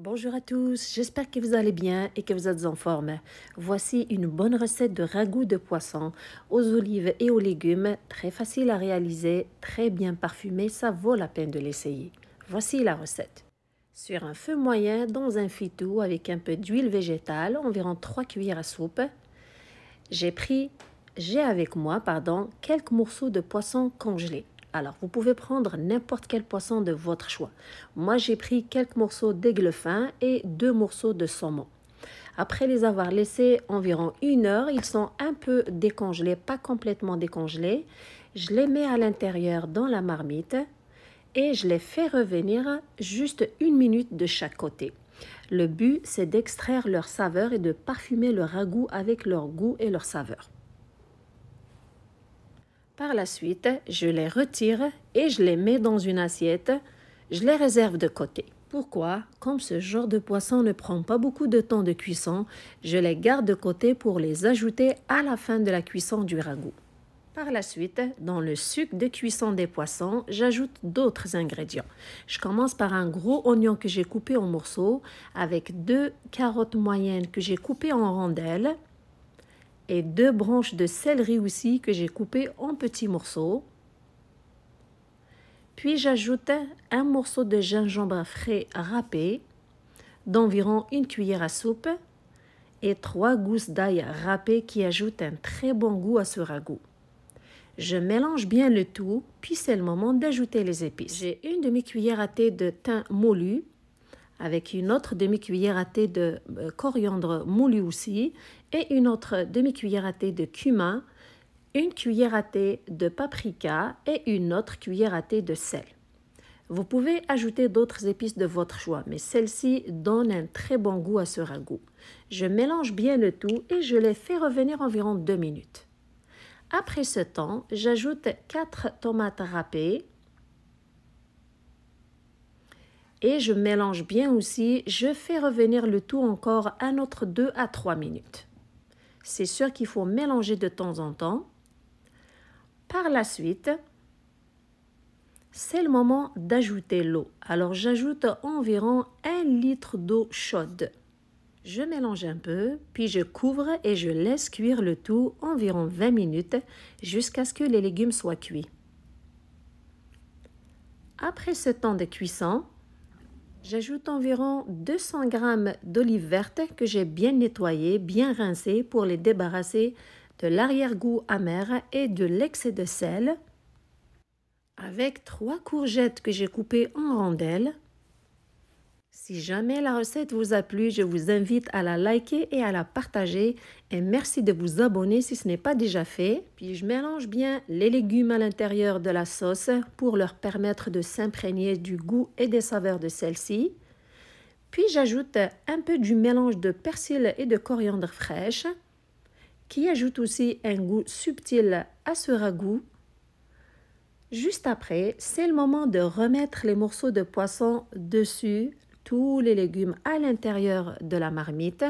Bonjour à tous, j'espère que vous allez bien et que vous êtes en forme. Voici une bonne recette de ragoût de poisson aux olives et aux légumes, très facile à réaliser, très bien parfumé, ça vaut la peine de l'essayer. Voici la recette. Sur un feu moyen, dans un fitou avec un peu d'huile végétale, environ 3 cuillères à soupe, j'ai pris, j'ai avec moi, pardon, quelques morceaux de poisson congelé. Alors, vous pouvez prendre n'importe quel poisson de votre choix. Moi, j'ai pris quelques morceaux d'aigle fin et deux morceaux de saumon. Après les avoir laissés environ une heure, ils sont un peu décongelés, pas complètement décongelés. Je les mets à l'intérieur dans la marmite et je les fais revenir juste une minute de chaque côté. Le but, c'est d'extraire leur saveur et de parfumer le ragoût avec leur goût et leur saveur. Par la suite, je les retire et je les mets dans une assiette. Je les réserve de côté. Pourquoi Comme ce genre de poisson ne prend pas beaucoup de temps de cuisson, je les garde de côté pour les ajouter à la fin de la cuisson du ragoût. Par la suite, dans le sucre de cuisson des poissons, j'ajoute d'autres ingrédients. Je commence par un gros oignon que j'ai coupé en morceaux avec deux carottes moyennes que j'ai coupées en rondelles, et deux branches de céleri aussi que j'ai coupées en petits morceaux. Puis j'ajoute un morceau de gingembre frais râpé d'environ une cuillère à soupe et trois gousses d'ail râpées qui ajoutent un très bon goût à ce ragoût. Je mélange bien le tout, puis c'est le moment d'ajouter les épices. J'ai une demi-cuillère à thé de thym moulu, avec une autre demi-cuillère à thé de euh, coriandre moulu aussi et une autre demi-cuillère à thé de cumin, une cuillère à thé de paprika et une autre cuillère à thé de sel. Vous pouvez ajouter d'autres épices de votre choix, mais celle-ci donne un très bon goût à ce ragoût. Je mélange bien le tout et je les fais revenir environ 2 minutes. Après ce temps, j'ajoute 4 tomates râpées, et je mélange bien aussi. Je fais revenir le tout encore un autre 2 à 3 minutes. C'est sûr qu'il faut mélanger de temps en temps. Par la suite, c'est le moment d'ajouter l'eau. Alors j'ajoute environ 1 litre d'eau chaude. Je mélange un peu, puis je couvre et je laisse cuire le tout environ 20 minutes jusqu'à ce que les légumes soient cuits. Après ce temps de cuisson, J'ajoute environ 200 g d'olive verte que j'ai bien nettoyées, bien rincées pour les débarrasser de l'arrière-goût amer et de l'excès de sel. Avec trois courgettes que j'ai coupées en rondelles, si jamais la recette vous a plu, je vous invite à la liker et à la partager. Et merci de vous abonner si ce n'est pas déjà fait. Puis je mélange bien les légumes à l'intérieur de la sauce pour leur permettre de s'imprégner du goût et des saveurs de celle-ci. Puis j'ajoute un peu du mélange de persil et de coriandre fraîche, qui ajoute aussi un goût subtil à ce ragoût. Juste après, c'est le moment de remettre les morceaux de poisson dessus les légumes à l'intérieur de la marmite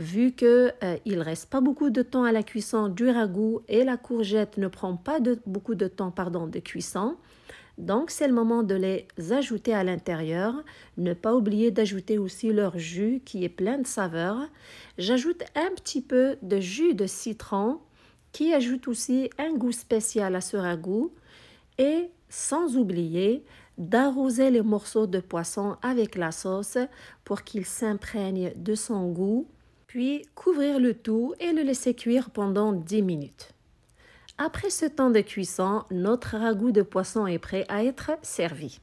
vu que euh, il reste pas beaucoup de temps à la cuisson du ragoût et la courgette ne prend pas beaucoup de temps pardon de cuisson. Donc c'est le moment de les ajouter à l'intérieur. Ne pas oublier d'ajouter aussi leur jus qui est plein de saveur J'ajoute un petit peu de jus de citron qui ajoute aussi un goût spécial à ce ragoût et sans oublier d'arroser les morceaux de poisson avec la sauce pour qu'ils s'imprègnent de son goût, puis couvrir le tout et le laisser cuire pendant 10 minutes. Après ce temps de cuisson, notre ragoût de poisson est prêt à être servi.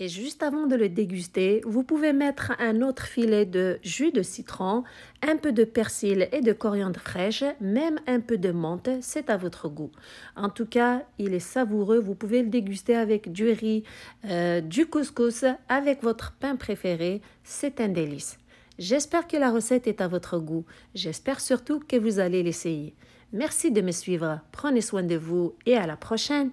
Et juste avant de le déguster, vous pouvez mettre un autre filet de jus de citron, un peu de persil et de coriandre fraîche, même un peu de menthe, c'est à votre goût. En tout cas, il est savoureux, vous pouvez le déguster avec du riz, euh, du couscous, avec votre pain préféré, c'est un délice. J'espère que la recette est à votre goût, j'espère surtout que vous allez l'essayer. Merci de me suivre, prenez soin de vous et à la prochaine